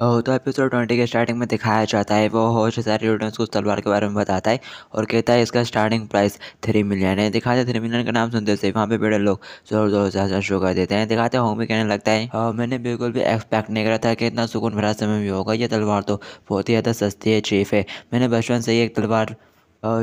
तो episode twenty के starting में दिखाया जाता है वो हो सारे स्टूडेंट्स को तलवार के बारे में बताता है और कहता है इसका स्टार्टिंग प्राइस थ्री मिलियन है दिखाते थ्री मिलियन का नाम सुनते से वहाँ पे बड़े लोग जोर जोर से हंसना शुरू कर देते हैं दिखाते हैं होमी कहने लगता है और मैंने बिल्कुल भी एक्सपेक्ट नहीं करा था कि इतना सुकून भरा समय भी होगा ये तलवार तो बहुत ही ज़्यादा सस्ती है चीफ है मैंने बचपन से ही एक तलवार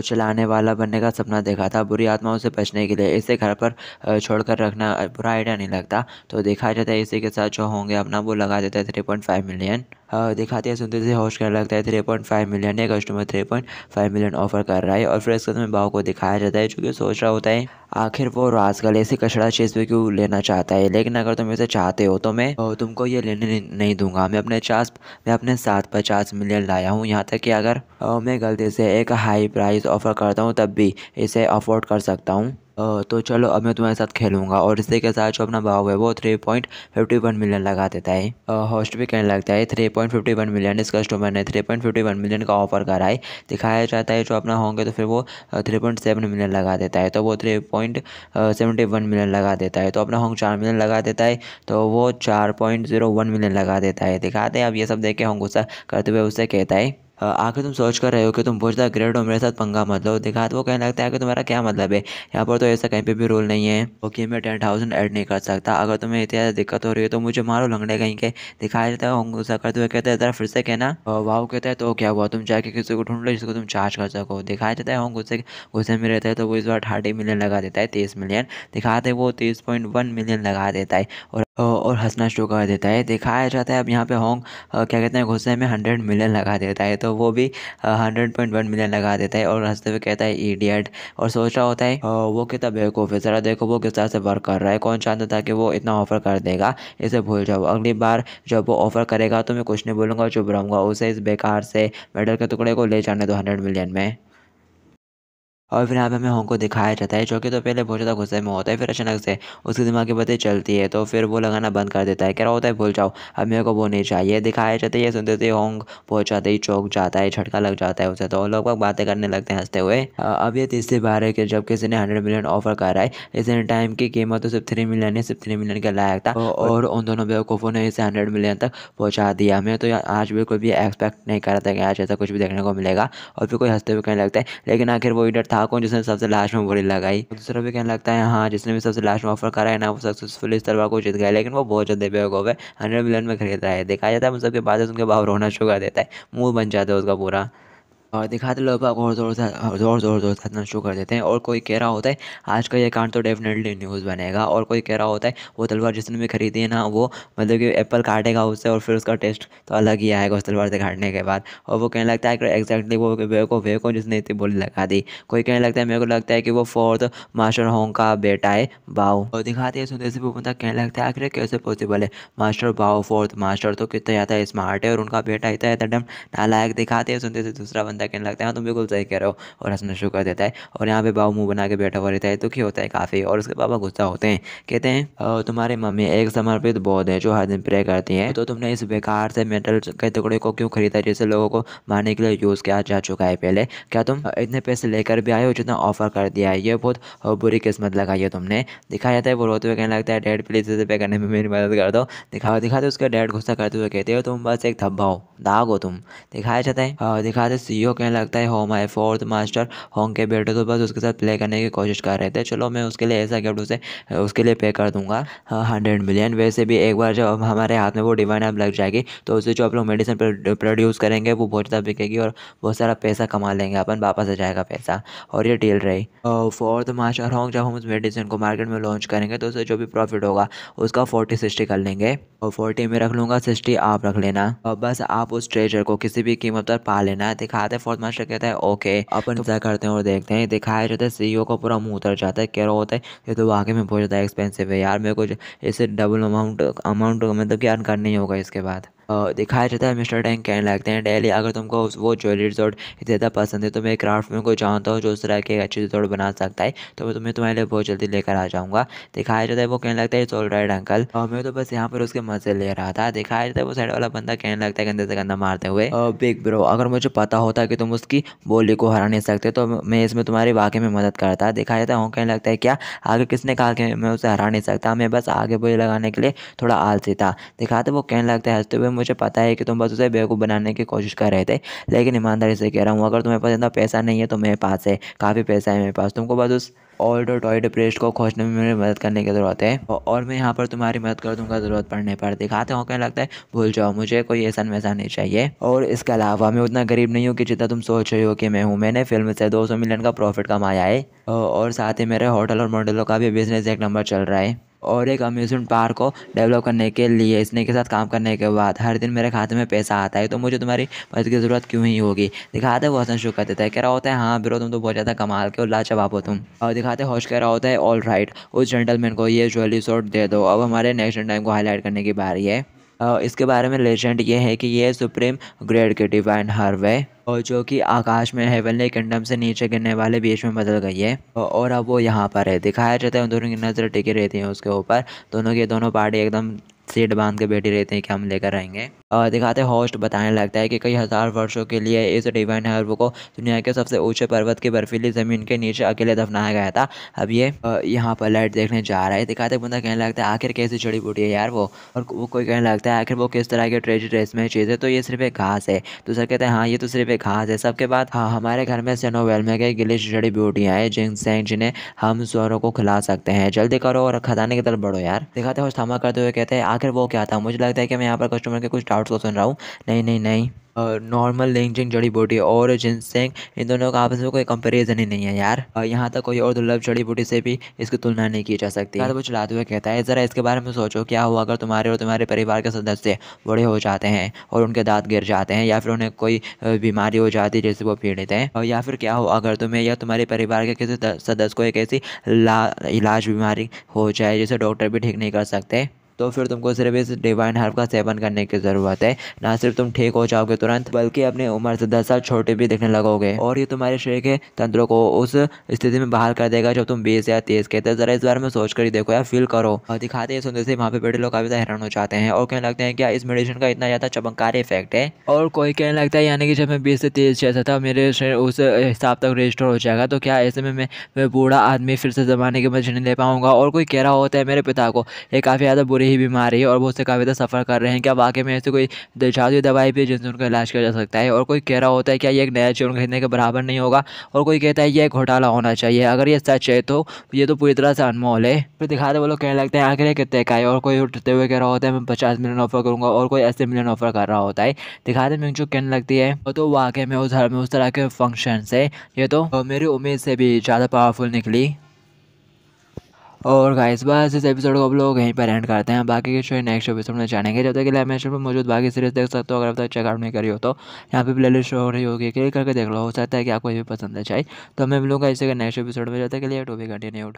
चलाने वाला बनने का सपना देखा था बुरी आत्माओं से बचने के लिए इसे घर पर छोड़कर रखना बुरा आइडिया नहीं लगता तो देखा जाता है इसी के साथ जो होंगे अपना वो लगा देता है थ्री पॉइंट फाइव मिलियन हाँ, दिखाते हैं सुनते से होस्ट करने लगता है थ्री पॉइंट फाइव मिलियन है customer three point five million offer कर रहा है और फिर इसके में भाव को दिखाया जाता है जो कि सोच रहा होता है आखिर वो राजगल ऐसे कचरा चीज़ पे क्यों लेना चाहता है लेकिन अगर तुम इसे चाहते हो तो मैं तुमको ये लेने नहीं दूंगा मैं अपने चास मैं अपने साथ पचास मिलियन लाया हूँ यहाँ तक कि अगर मैं गलती से एक हाई प्राइस ऑफर करता हूँ तब भी इसे अफोर्ड कर सकता हूँ तो चलो अब मैं तुम्हारे साथ खेलूँगा और इसी के साथ जो अपना भाव है वो three point fifty one million लगा देता है हॉस्ट भी कहने लगता है three point fifty one million इस कस्टमर ने three point fifty one million का ऑफर करा है दिखाया जाता है जो अपना होंगे तो फिर वो थ्री पॉइंट सेवन मिलियन लगा देता है तो वो three point seventy one million लगा देता है तो अपना होंग चार मिलियन लगा देता है तो वो चार पॉइंट ज़ीरो वन मिलियन लगा देता है दिखाते हैं अब ये सब देख के होंग गुस्सा करते हुए उससे कहता है आखिर तुम सोच कर रहे हो कि तुम दा ग्रेड हो मेरे साथ पंगा मत लो दिखा वो कहने लगता है कि तुम्हारा क्या मतलब है यहाँ पर तो ऐसा कहीं पर भी रोल नहीं है ओके मैं टेन थाउजेंड ऐड नहीं कर सकता अगर तुम्हें इतनी ज़्यादा दिक्कत हो रही है तो मुझे मारो लंगड़े कहीं के दिखाई देता है गुस्सा करते हुए कहते हैं ज़रा फिर से कहना वाह कहता है तो क्या हुआ तुम जाके किसी को ढूंढ लो जिसको तुम चार्ज कर सको दिखाई देता है होंगे गुस्से गुस्से में रहता है तो वो इस बार थर्टी मिलियन लगा देता है तीस मिलियन दिखाते वो तीस पॉइंट वन मिलियन लगा देता है और और हंसना शुरू कर देता है दिखाया जाता है अब यहाँ पे होंग क्या कहते हैं गुस्से में हंड्रेड मिलियन लगा देता है तो वो भी हंड्रेड पॉइंट वन मिलियन लगा देता है और हंसते हुए कहता है इडियट और सोच रहा होता है वो कितना बेवकूफ़ है ज़रा देखो वो किस तरह से वर्क कर रहा है कौन चाहता था कि वो इतना ऑफ़र कर देगा इसे भूल जाओ अगली बार जब वो ऑफ़र करेगा तो मैं कुछ नहीं बोलूँगा चुप रहूँगा उसे इस बेकार से मेडल के टुकड़े को ले जाने दो हंड्रेड मिलियन में और फिर यहाँ पे हमें होंग को दिखाया जाता है कि तो पहले बहुत ज़्यादा गुस्से में होता है फिर अचानक से उसके दिमाग की बातें चलती है तो फिर वो लगाना बंद कर देता है कह रहा होता है भूल जाओ अब मेरे को वो नहीं चाहिए दिखाया जाता है ये सुनते थे होंग बहुत ज़्यादा ही चौक जाता है झटका लग जाता है उसे तो लोग बातें करने लगते हैं हंसते हुए अब ये तीसरी बार है कि जब किसी ने हंड्रेड मिलियन ऑफर करा है इस टाइम की कीमत तो सिर्फ थ्री मिलियन है सिर्फ थ्री मिलियन के लायक था और उन दोनों बेवकूफ़ों ने इसे हंड्रेड मिलियन तक पहुँचा दिया हमें तो आज बिल्कुल भी एक्सपेक्ट नहीं करा था कि आज ऐसा कुछ भी देखने को मिलेगा और फिर कोई हंसते हुए कहने लगता है लेकिन आखिर वो इडर था था कौन जिसने सबसे लास्ट में बोली लगाई दूसरा भी कहने लगता है हाँ जिसने भी सबसे लास्ट में ऑफर करा है ना वो सक्सेसफुल इस तरह को जीत गया लेकिन वो बहुत जल्दी बेवकूफ़ है हंड्रेड मिलियन में खरीद रहा है देखा जाता है उनके बाद उनके भाव रोना शुरू कर देता है मुंह बन जाता है उसका पूरा और दिखाते लोग आपको और ज़ोर से ज़ोर ज़ोर ज़ोर से शो शुरू कर देते हैं और कोई कह रहा होता है आज का ये कार्ड तो डेफिनेटली न्यूज़ बनेगा और कोई कह रहा होता है वो तलवार जिसने भी खरीदी है ना वो मतलब कि एप्पल काटेगा उससे और फिर उसका टेस्ट तो अलग ही आएगा उस तलवार से काटने के बाद और वो कहने लगता है कि एग्जैक्टली वो वे को वे को जिसने इतनी बोली लगा दी कोई कहने लगता है मेरे को लगता है कि वो फोर्थ मास्टर होंग का बेटा है बाऊ और दिखाते हैं सुनते से बता कहने लगता है आखिर कैसे पॉसिबल है मास्टर बाऊ फोर्थ मास्टर तो कितना ज़्यादा स्मार्ट है और उनका बेटा इतना ज़्यादा डम नालायक दिखाते हैं सुनते से दूसरा बंदा कहने लगता है हाँ तुम बिल्कुल सही कह रहे हो और हंसना शुरू कर देता है और यहाँ पे बाबू मुंह बना के बैठा हुआ रहता है दुखी तो होता है काफ़ी और उसके पापा गुस्सा होते हैं कहते हैं तुम्हारे मम्मी एक समर्पित बौद्ध है जो हर दिन प्रे करती है तो तुमने इस बेकार से मेटल के टुकड़े को क्यों खरीदा जिसे लोगों को मारने के लिए यूज़ किया जा चुका है पहले क्या तुम इतने पैसे लेकर भी आए हो जितना ऑफर कर दिया है ये बहुत बुरी किस्मत लगाई है तुमने दिखाया जाता है वो रोते हुए कहने लगता है डैड प्लीज़ इसे पे करने में मेरी मदद कर दो दिखाओ दिखाते उसके डैड गुस्सा करते हुए कहते हो तो तुम बस एक धब्बा हो दाग हो तुम दिखाया जाता है दिखाते सी यो कहने लगता है होम आई फोर्थ मास्टर होंग के बेटे तो बस उसके साथ प्ले करने की कोशिश कर रहे थे चलो मैं उसके लिए ऐसा गिफ्ट उसे उसके लिए पे कर दूंगा हंड्रेड हाँ, मिलियन वैसे भी एक बार जब हमारे हाथ में वो डिवाइन ऐप लग जाएगी तो उसे जो आप लोग मेडिसिन प्रोड्यूस करेंगे वो बहुत ज़्यादा बिकेगी और बहुत सारा पैसा कमा लेंगे अपन वापस आ जाएगा पैसा और ये डील रही फोर्थ मास्टर होंग जब हम उस मेडिसिन को मार्केट में लॉन्च करेंगे तो उसे जो भी प्रॉफिट होगा उसका फोर्टी सिक्सटी कर लेंगे और फोर्टी में रख लूँगा सिक्सटी आप रख लेना और बस आप उस ट्रेजर को किसी भी कीमत पर पा लेना दिखाते है फोर्थ मास्टर कहता है ओके अपन तो इंतजार करते हैं और देखते हैं दिखाया जाता है सीईओ को पूरा मुंह उतर जाता है कह रहा होता है ये तो वाकई में बहुत ज़्यादा एक्सपेंसिव है यार मेरे को इसे डबल अमाउंट अमाउंट मतलब कि अर्न करना ही होगा इसके बाद दिखाया जाता है मिस्टर टैंक कहने लगते हैं डेली अगर तुमको वो ज्वेलरी रिजॉर्ट ज़्यादा पसंद है तो मैं क्राफ्ट में को जानता हूँ जो उस तरह के अच्छे रिजॉर्ट बना सकता है तो मैं तुम्हें तुम्हारे लिए बहुत जल्दी लेकर आ जाऊँगा दिखाया जाता है वो कहने लगता है इट्स ऑल राइट अंकल और मैं तो बस यहाँ पर उसके मजे ले रहा था दिखाया जाता है वो साइड वाला बंदा कहने लगता है गंदे से गंदा मारते हुए बिग ब्रो अगर मुझे पता होता कि तुम उसकी बोली को हरा नहीं सकते तो मैं इसमें तुम्हारी वाकई में मदद करता दिखाया जाता है वो कहने लगता है क्या आगे किसने कहा कि मैं उसे हरा नहीं सकता मैं बस आगे बोली लगाने के लिए थोड़ा आलसी था दिखाते वो कहने लगता है हंसते हुए मुझे पता है कि तुम बस उसे बेवकूफ़ बनाने की कोशिश कर रहे थे लेकिन ईमानदारी से कह रहा हूँ अगर तुम्हें पास इतना पैसा नहीं है तो मेरे पास है काफ़ी पैसा है मेरे पास तुमको बस उस ओल्ड और टॉय डिप्रेस्ड को खोजने में मेरी मदद करने की ज़रूरत है और मैं यहाँ पर तुम्हारी मदद कर दूंगा ज़रूरत पड़ने पर दिखाते हो क्या लगता है भूल जाओ मुझे कोई ऐसा वैसा नहीं चाहिए और इसके अलावा मैं उतना गरीब नहीं हूँ कि जितना तुम सोच रहे हो कि मैं हूँ मैंने फिल्म से 200 मिलियन का प्रॉफिट कमाया है और साथ ही मेरे होटल और मॉडलों का भी बिज़नेस एक नंबर चल रहा है और एक अम्यूज़मेंट पार्क को डेवलप करने के लिए इसने के साथ काम करने के बाद हर दिन मेरे खाते में पैसा आता है तो मुझे तुम्हारी मदद की ज़रूरत क्यों ही होगी दिखाते वो हसन शुरू कर देता है कह रहा होता है हाँ ब्रो तुम तो बहुत ज़्यादा कमाल के और लाजवाब हो तुम और दिखाते होश कह रहा होता है ऑल राइट उस जेंटलमैन को ये ज्वेलरी सॉट दे दो अब हमारे नेक्स्ट टाइम को हाईलाइट करने की बारी है इसके बारे में लेजेंड ये है कि ये सुप्रीम ग्रेड के डिवाइन हार्वे और जो कि आकाश में हेवनली किंगडम से नीचे गिरने वाले बीच में बदल गई है और अब वो यहाँ पर है दिखाया जाता है दोनों की नज़र टिकी रहती है उसके ऊपर दोनों के दोनों पार्टी एकदम सीट बांध के बैठी रहती हैं कि हम लेकर आएंगे दिखाते होस्ट बताने लगता है कि कई हज़ार वर्षों के लिए इस डिवाइन हर्ब को दुनिया के सबसे ऊंचे पर्वत की बर्फीली ज़मीन के नीचे अकेले दफनाया गया था अब ये यहाँ पर लाइट देखने जा रहा है दिखाते बंदा कहने लगता है आखिर कैसी जड़ी बूटी है यार वो और वो कोई कहने लगता है आखिर वो किस तरह के ट्रेजी ड्रेस में चीज़ है तो ये सिर्फ एक घास है दूसरा तो कहते हैं हाँ ये तो सिर्फ एक घास है सबके बाद हाँ हमारे घर में सेनोवेल में कई गिली जड़ी बूटियाँ हैं जिनसे जिन्हें हम सोरों को खिला सकते हैं जल्दी करो और खजाने की तरफ बढ़ो यार दिखाते हो थामा करते हुए कहते हैं आखिर वो क्या था मुझे लगता है कि मैं यहाँ पर कस्टमर के कुछ शाउट को सुन रहा हूँ नहीं नहीं नहीं नॉर्मल लिंगजिंग जड़ी बूटी और जिनसेंग इन दोनों का आपस में कोई कंपैरिजन ही नहीं है यार uh, यहाँ तक कोई और दुर्लभ जड़ी बूटी से भी इसकी तुलना नहीं की जा सकती यार वो चलाते हुए कहता है ज़रा इसके बारे में सोचो क्या हुआ अगर तुम्हारे और तुम्हारे परिवार के सदस्य बड़े हो जाते हैं और उनके दाँत गिर जाते हैं या फिर उन्हें कोई uh, बीमारी हो जाती है जैसे वो पीड़ित हैं uh, या फिर क्या हो अगर तुम्हें या तुम्हारे परिवार के किसी सदस्य को एक ऐसी इलाज बीमारी हो जाए जिसे डॉक्टर भी ठीक नहीं कर सकते तो फिर तुमको सिर्फ इस डिवाइन हर्ब का सेवन करने की ज़रूरत है ना सिर्फ तुम ठीक हो जाओगे तुरंत बल्कि अपनी उम्र से दस साल छोटे भी दिखने लगोगे और ये तुम्हारे शरीर के तंत्रों को उस स्थिति में बाहर कर देगा जब तुम बीस या तेईस कहते ज़रा इस बारे में सोच कर ही देखो या फील करो और दिखाते हैं सुनते से वहाँ पे बेटे लोग काफ़ी ज़्यादा हैरान हो जाते हैं और कहने लगते हैं क्या इस मेडिसिन का इतना ज़्यादा चमत्कारी इफेक्ट है और कोई कहने लगता है यानी कि जब मैं बीस से तेईस जैसा था मेरे शरीर उस हिसाब तक रजिस्टर हो जाएगा तो क्या ऐसे में मैं बूढ़ा आदमी फिर से ज़माने के मजे नहीं ले पाऊँगा और कोई कह रहा होता है मेरे पिता को ये काफ़ी ज़्यादा बुरी ही बीमारी है और वो उससे काफ़ी ज़्यादा सफ़र कर रहे हैं क्या वाकई में ऐसे कोई जादू दवाई भी जिनसे उनका इलाज किया जा सकता है और कोई कह रहा होता है क्या ये एक नया चीज़ खरीदने के बराबर नहीं होगा और कोई कहता है ये घोटाला होना चाहिए अगर ये सच है तो ये तो पूरी तरह से अनमोल है फिर दिखाते वो लोग कहने लगते हैं आखिर कितने का है और कोई उठते हुए कह रहा होता है मैं पचास मिलियन ऑफर करूँगा और कोई अस्सी मिलियन ऑफर कर रहा होता है दे मैं जो कहने लगती है वो तो वाकई में उस घर में उस तरह के फंक्शन है ये तो मेरी उम्मीद से भी ज़्यादा पावरफुल निकली और गाइस बस इस एपिसोड को आप लोग यहीं पर एंड करते हैं बाकी के शो नेक्स्ट एपिसोड में जानेंगे जब तक के लिए पर मौजूद बाकी सीरीज देख सकते हो अगर अब तक चेकआउट नहीं करी हो तो यहाँ पे प्ले लिस्ट हो रही होगी क्लिक करके देख लो हो सकता है कि आपको ये भी पसंद है चाहिए तो मैं मिलूंगा इसी नेक्स्ट एपिसोड में जब तक के लिए टू बी कंटिन्यूड